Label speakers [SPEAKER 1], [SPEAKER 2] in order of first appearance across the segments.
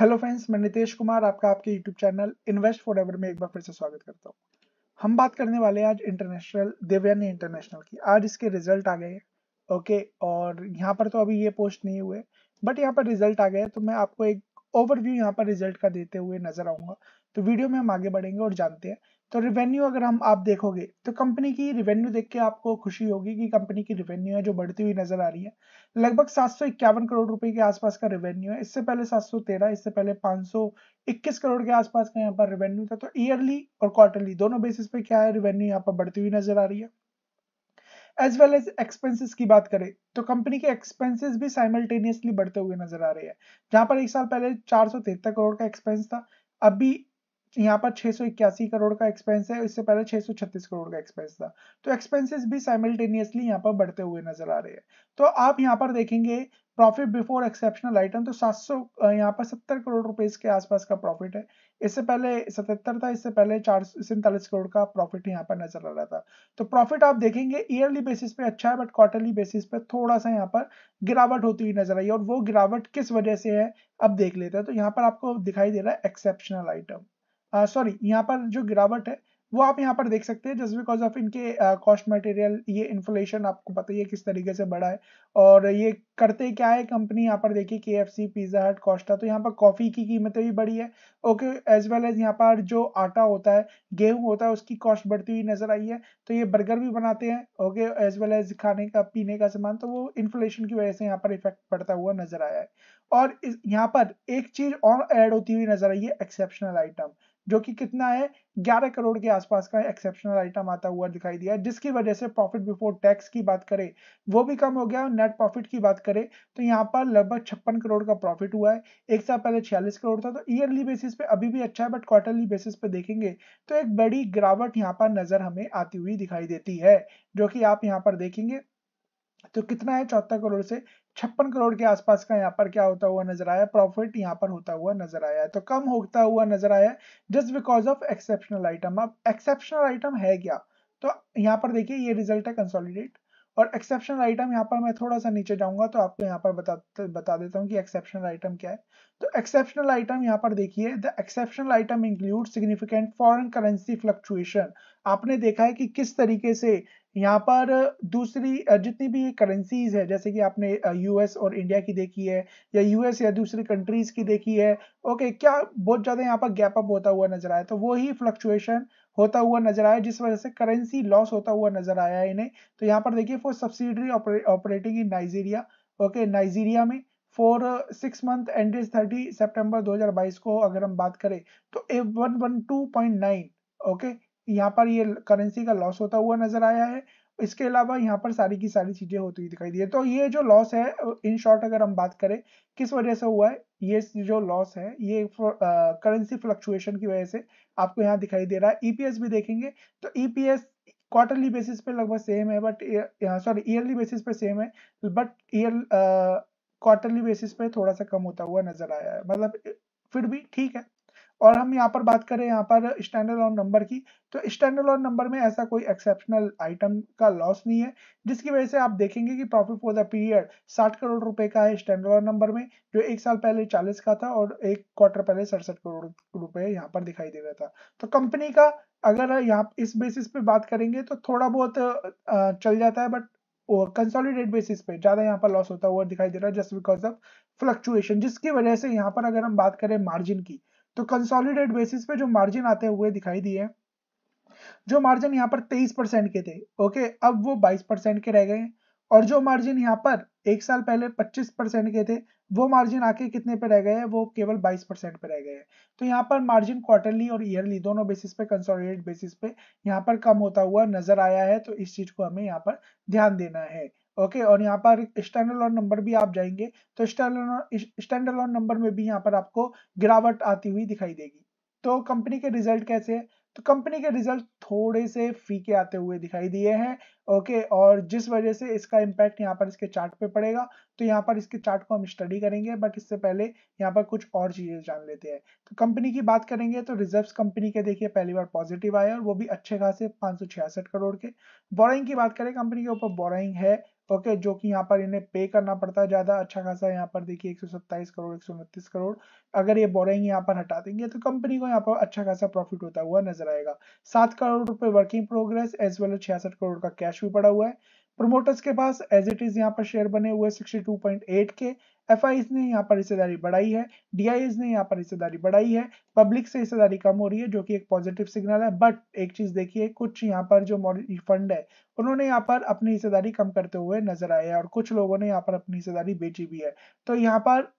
[SPEAKER 1] Hello friends मैं नितेश कुमार आपका आपके YouTube channel invest forever में एक बार फिर से स्वागत करता हूँ हम बात करने वाले हैं आज इंटरनेशनल देवयानी इंटरनेशनल की आज इसके रिजल्ट आ गए हैं ओके और यहाँ पर तो अभी ये पोस्ट नहीं हुए बट यहाँ पर रिजल्ट आ गए तो मैं आपको एक ओवरव्यू यहाँ पर रिजल्ट का देते हुए नजर आऊंगा तो वीडियो में हम आगे बढ़ेंगे और जानते हैं तो रिवेन्यू अगर हम आप देखोगे तो कंपनी की रिवेन्यू देख के आपको खुशी होगी कि कंपनी की रिवेन्यू है जो बढ़ती हुई नजर आ रही है लगभग सात करोड़ रुपए के आसपास का रिवेन्यू है इससे पहले तेरह इससे पहले इक्कीस करोड़ के आसपास का यहाँ पर रिवेन्यू था तो ईयरली और क्वार्टरली दोनों बेसिस पे क्या है रिवेन्यू यहाँ पर बढ़ती हुई नजर आ रही है एज वेल एज एक्सपेंसिस की बात करें तो कंपनी के एक्सपेंसिस भी साइमल्टेनियसली बढ़ते हुए नजर आ रहे हैं जहां पर एक साल पहले चार करोड़ का एक्सपेंस था अभी यहाँ पर छह करोड़ का एक्सपेंस है इससे पहले छत्तीस करोड़ का एक्सपेंस था तो एक्सपेंसेस भी साइमल्टेनियसली यहाँ पर बढ़ते हुए नजर आ रहे हैं तो आप यहाँ पर देखेंगे प्रॉफिट बिफोर एक्सेप्शनल आइटम तो 700 यहाँ पर 70 करोड़ रुपए के आसपास का प्रॉफिट है इससे पहले 77 था इससे पहले चार करोड़ का प्रॉफिट यहाँ पर नजर आ रहा था तो प्रॉफिट आप देखेंगे ईयरली बेसिस पे अच्छा है बट क्वार्टरली बेसिस पे थोड़ा सा यहाँ पर गिरावट होती हुई नजर आई और वो गिरावट किस वजह से है अब देख लेते हैं तो यहाँ पर आपको दिखाई दे रहा है एक्सेप्शनल आइटम सॉरी uh, यहाँ पर जो गिरावट है वो आप यहाँ पर देख सकते हैं जस्ट बिकॉज ऑफ इनके कॉस्ट uh, मटेरियल ये इन्फ्लेशन आपको पता ही है किस तरीके से बढ़ा है और ये करते क्या है कंपनी यहाँ पर देखिए K F C pizza hut Costa तो यहाँ पर कॉफ़ी की कीमतें भी बढ़ी है ओके एज वेल एज यहाँ पर जो आटा होता है गेहूँ होता है उसकी कॉस्ट बढ़ती हुई नज़र आई है तो ये बर्गर भी बनाते हैं ओके एज वेल एज खाने का पीने का सामान तो वो इन्फ्लेशन की वजह से यहाँ पर इफेक्ट पड़ता हुआ नज़र आया है और यहाँ पर एक चीज़ और एड होती हुई नज़र आई है एक्सेप्शनल आइटम जो कि कितना है 11 करोड़ के आसपास का एक्सेप्शनल आइटम आता हुआ दिखाई दिया है जिसकी वजह से प्रॉफिट बिफोर टैक्स की बात करें वो भी कम हो गया और नेट प्रॉफिट की बात करें तो यहाँ पर लगभग छप्पन करोड़ का प्रॉफिट हुआ है एक साल पहले छियालीस करोड़ था तो ईयरली बेसिस पे अभी भी अच्छा है बट क्वार्टरली बेसिस पे देखेंगे तो एक बड़ी गिरावट यहाँ पर नजर हमें आती हुई दिखाई देती है जो कि आप यहाँ पर देखेंगे तो कितना है चौहत्तर करोड़ से छप्पन करोड़ के आसपास का यहाँ पर क्या होता हुआ नजर आया प्रॉफिट यहाँ पर होता हुआ नजर आया है तो कम होता हुआ नजर आया just because of exceptional item अब एक्सेप्शनल आइटम है क्या तो यहाँ पर देखिए ये रिजल्ट है कंसोलिडेट और एक्सेप्शनल आइटम यहाँ पर मैं थोड़ा सा नीचे जाऊंगा तो आपको यहाँ पर बता बता देता हूँ कि एक्सेप्शनल आइटम क्या है तो एक्सेप्शनल आइटम यहाँ पर देखिए the exceptional item include significant foreign currency fluctuation आपने देखा है कि किस तरीके से यहाँ पर दूसरी जितनी भी करेंसीज है जैसे कि आपने यूएस और इंडिया की देखी है या यूएस या दूसरी कंट्रीज की देखी है ओके क्या बहुत ज़्यादा यहाँ पर गैप अप होता हुआ नजर आया तो वही फ्लक्चुएशन होता हुआ नजर आया जिस वजह से करेंसी लॉस होता हुआ नजर आया है इन्हें तो यहाँ पर देखिए for subsidiary operating in Nigeria okay Nigeria में for six month ended thirty September दो को अगर हम बात करें तो a one one two point nine okay यहाँ पर ये करेंसी का लॉस होता हुआ नजर आया है इसके अलावा यहाँ पर सारी की सारी चीजें होती हुई दिखाई दी है तो ये जो लॉस है इन शॉर्ट अगर हम बात करें किस वजह से हुआ है ये जो लॉस है ये करेंसी फ्लक्चुएशन की वजह से आपको यहाँ दिखाई दे रहा है ईपीएस e भी देखेंगे तो ईपीएस क्वार्टरली बेसिस पे लगभग सेम है बट सॉरी ईयरली बेसिस पे सेम है बट ईयर क्वार्टरली बेसिस पे थोड़ा सा कम होता हुआ नजर आया है मतलब फिर भी ठीक है और हम यहाँ पर बात करें यहाँ पर स्टैंडर्ड ऑन नंबर की तो स्टैंडर्ड ऑन नंबर में ऐसा कोई एक्सेप्शनल आइटम का लॉस नहीं है जिसकी वजह से आप देखेंगे कि profit for the period 60 crore रुपए का है स्टैंडर्ड ऑन नंबर में जो एक साल पहले 40 का था और एक क्वार्टर पहले सड़सठ करोड़ रुपए यहाँ पर दिखाई दे रहा था तो कंपनी का अगर यहाँ इस बेसिस पे बात करेंगे तो थोड़ा बहुत चल जाता है बट कंसोलिडेट बेसिस पे ज्यादा यहाँ पर लॉस होता हुआ दिखाई दे रहा है जस्ट बिकॉज ऑफ फ्लक्चुएशन जिसकी वजह से यहाँ पर अगर हम बात करें मार्जिन की तो कंसोलिडेट बेसिस पे जो मार्जिन आते हुए दिखाई दिए जो मार्जिन यहाँ पर 23 परसेंट के थे ओके अब वो 22 परसेंट के रह गए और जो मार्जिन यहाँ पर एक साल पहले 25 परसेंट के थे वो मार्जिन आके कितने पे रह गए वो केवल 22 परसेंट पे रह गए तो यहाँ पर मार्जिन क्वार्टरली और ईयरली दोनों बेसिस पे कंसोलिडेट बेसिस पे यहाँ पर कम होता हुआ नजर आया है तो इस चीज को हमें यहाँ पर ध्यान देना है ओके और यहाँ पर स्टैंड लॉन नंबर भी आप जाएंगे तो स्टैंड लॉन नंबर में भी यहाँ पर आपको गिरावट आती हुई दिखाई देगी तो कंपनी के रिजल्ट कैसे है तो कंपनी के रिजल्ट थोड़े से फीके आते हुए दिखाई दिए हैं ओके और जिस वजह से इसका इम्पैक्ट यहाँ पर इसके चार्ट पे पड़ेगा तो यहाँ पर इसके चार्ट को हम स्टडी करेंगे बट इससे पहले यहाँ पर कुछ और चीज़ें जान लेते हैं तो कंपनी की बात करेंगे तो रिजर्व्स कंपनी के देखिए पहली बार पॉजिटिव आए और वो भी अच्छे खासे पांच करोड़ के बोराइंग की बात करें कंपनी के ऊपर बोराइंग है ओके जो कि यहाँ पर इन्हें पे करना पड़ता है ज्यादा अच्छा खासा यहाँ पर देखिए 127 करोड़ एक करोड़ अगर ये बोरिंग यहाँ पर हटा देंगे तो कंपनी को यहाँ पर अच्छा खासा प्रॉफिट होता हुआ नजर आएगा सात करोड़ रुपए वर्किंग प्रोग्रेस एज वेल छियासठ करोड़ का कैश भी पड़ा हुआ है प्रमोटर्स के पास एज इट इज यहाँ पर शेयर बने हुए 62.8 के एफ ने यहाँ पर हिस्सेदारी बढ़ाई है डी ने यहाँ पर हिस्सेदारी बढ़ाई है पब्लिक से हिस्सेदारी कम हो रही है जो कि एक पॉजिटिव सिग्नल है बट एक चीज देखिए कुछ यहाँ पर जो फंड है उन्होंने यहाँ पर अपनी हिस्सेदारी कम करते हुए नजर आए हैं और कुछ लोगों ने यहाँ पर अपनी हिस्सेदारी बेची भी है तो यहाँ पर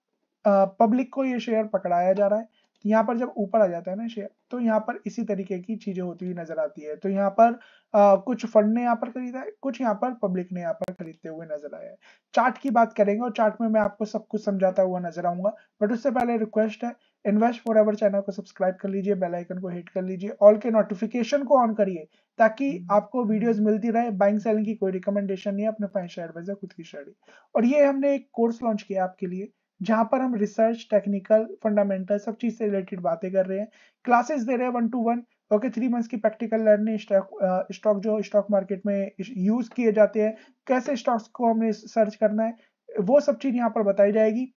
[SPEAKER 1] पब्लिक को ये शेयर पकड़ाया जा रहा है यहाँ पर जब ऊपर आ जाता है ना शेयर तो यहाँ पर इसी तरीके की चीजें होती हुई नजर आती है तो यहाँ पर आ, कुछ फंड ने यहाँ पर खरीदा है कुछ यहाँ पर पब्लिक ने यहाँ पर खरीदते हुए नजर आया है चार्ट की बात करेंगे और चार्ट में मैं आपको सब कुछ समझाता हुआ नजर आऊंगा बट उससे पहले रिक्वेस्ट है इन्वेस्ट फॉर एवर चैनल को सब्सक्राइब कर लीजिए बेल आइकन को हिट कर लीजिए ऑल के नोटिफिकेशन को ऑन करिए ताकि हम्म। आपको वीडियोस मिलती रहे बाइंग सेलिंग की कोई रिकमेंडेशन नहीं है अपने फाइनेंशियल एडवाइजर खुद की शेयर और ये हमने एक कोर्स लॉन्च किया आपके लिए जहां पर हम रिसर्च टेक्निकल फंडामेंटल सब चीज से रिलेटेड बातें कर रहे हैं क्लासेस दे रहे हैं one two one okay three months की प्रैक्टिकल लर्निंग स्टॉक स्टॉक जो स्टॉक मार्केट में यूज किए जाते हैं कैसे स्टॉक्स को हमने सर्च करना है वो सब चीज यहाँ पर बताई जाएगी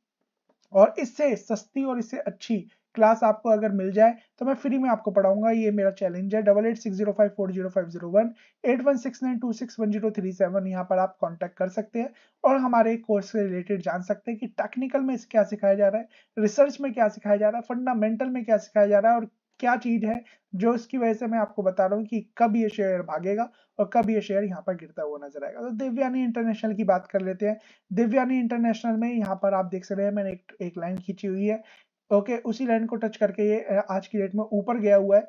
[SPEAKER 1] और इससे सस्ती और इससे अच्छी क्लास आपको अगर मिल जाए तो मैं फ्री में आपको पढ़ाऊंगा ये मेरा चैलेंज है double eight six zero five four zero five zero one eight one six nine two six one zero three seven यहाँ पर आप कांटेक्ट कर सकते हैं और हमारे कोर्स से रिलेटेड जान सकते हैं कि टेक्निकल में क्या सिखाया जा रहा है रिसर्च में क्या सिखाया जा रहा है फंडामेंटल में क्या सिखाया जा रहा है और क्या चीज है जो इसकी वजह से मैं आपको बता रहा हूँ कि कब ये शेयर भागेगा और कब ये शेयर यहाँ पर गिरता हुआ नजर आएगा तो दिव्यानी इंटरनेशनल की बात कर लेते हैं दिव्यानी इंटरनेशनल में यहाँ पर आप देख सकते हैं मैंने एक, एक लाइन खींची हुई है ओके उसी लाइन को टच करके ये आज की डेट में ऊपर गया हुआ है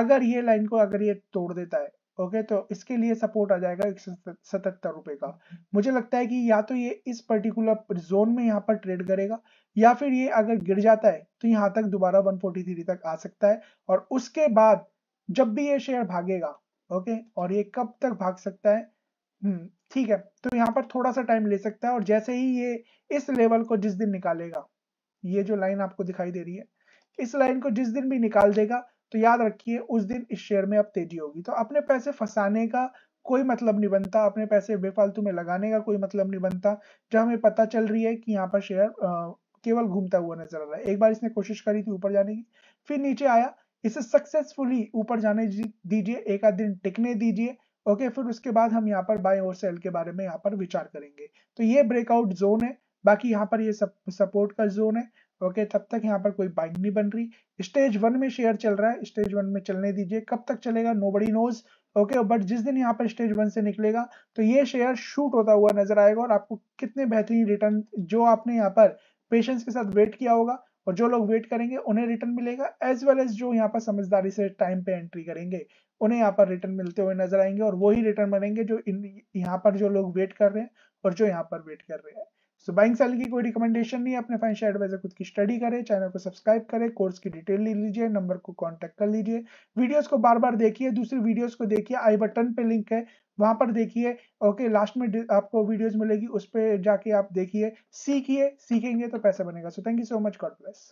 [SPEAKER 1] अगर ये लाइन को अगर ये तोड़ देता है ओके तो इसके लिए सपोर्ट आ जाएगा एक सतहत्तर रुपए का मुझे लगता है कि या तो ये इस पर्टिकुलर जोन में यहाँ पर ट्रेड करेगा या फिर ये अगर गिर जाता है तो यहाँ तक दोबारा वन तक आ सकता है और उसके बाद जब भी ये शेयर भागेगा ओके और ये कब तक भाग सकता है हम्म, ठीक है तो यहाँ पर थोड़ा सा टाइम ले सकता है और जैसे ही ये इस लेवल को जिस दिन निकालेगा ये जो लाइन आपको दिखाई दे रही है इस लाइन को जिस दिन भी निकाल देगा तो याद रखिए उस दिन इस शेयर में अब तेजी होगी तो अपने पैसे फंसाने का कोई मतलब नहीं बनता अपने पैसे बेफालतू में लगाने का कोई मतलब नहीं बनता जब हमें पता चल रही है कि यहाँ पर शेयर केवल घूमता हुआ नजर आ रहा है एक बार इसने कोशिश करी थी ऊपर जाने की फिर नीचे आया इसे सक्सेसफुली ऊपर जाने दीजिए एक आध दिन टिकने दीजिए ओके फिर उसके बाद हम यहाँ पर बाय और सेल के बारे में यहाँ पर विचार करेंगे तो ये ब्रेकआउट जोन है बाकी यहाँ पर ये सब सपोर्ट का जोन है ओके तब तक यहाँ पर कोई बाइंग नहीं बन रही स्टेज वन में शेयर चल रहा है स्टेज वन में चलने दीजिए कब तक चलेगा नो बड़ी नोज ओके बट जिस दिन यहाँ पर स्टेज वन से निकलेगा तो ये शेयर शूट होता हुआ नजर आएगा और आपको कितने बेहतरीन रिटर्न जो आपने यहाँ पर पेशेंस के साथ वेट किया होगा और जो लोग वेट करेंगे उन्हें रिटर्न मिलेगा एज वेल एज जो यहाँ पर समझदारी से टाइम पे एंट्री करेंगे उन्हें यहाँ पर रिटर्न मिलते हुए नजर आएंगे और वही रिटर्न बनेंगे जो यहाँ पर जो लोग वेट कर रहे हैं और जो यहाँ पर वेट कर रहे हैं सो बाइंग सेल की कोई रिकमेंडेशन नहीं अपने फाइनेंशियल एडवाइजर खुद की स्टडी करें चैनल को सब्सक्राइब करें कोर्स की डिटेल ले लीजिए नंबर को कांटेक्ट कर लीजिए वीडियोस को बार बार देखिए दूसरी वीडियोस को देखिए आई बटन पे लिंक है वहां पर देखिए ओके लास्ट में आपको वीडियोज मिलेगी उस पर जाके आप देखिए सीखिए सीखेंगे तो पैसा बनेगा so thank you so much God bless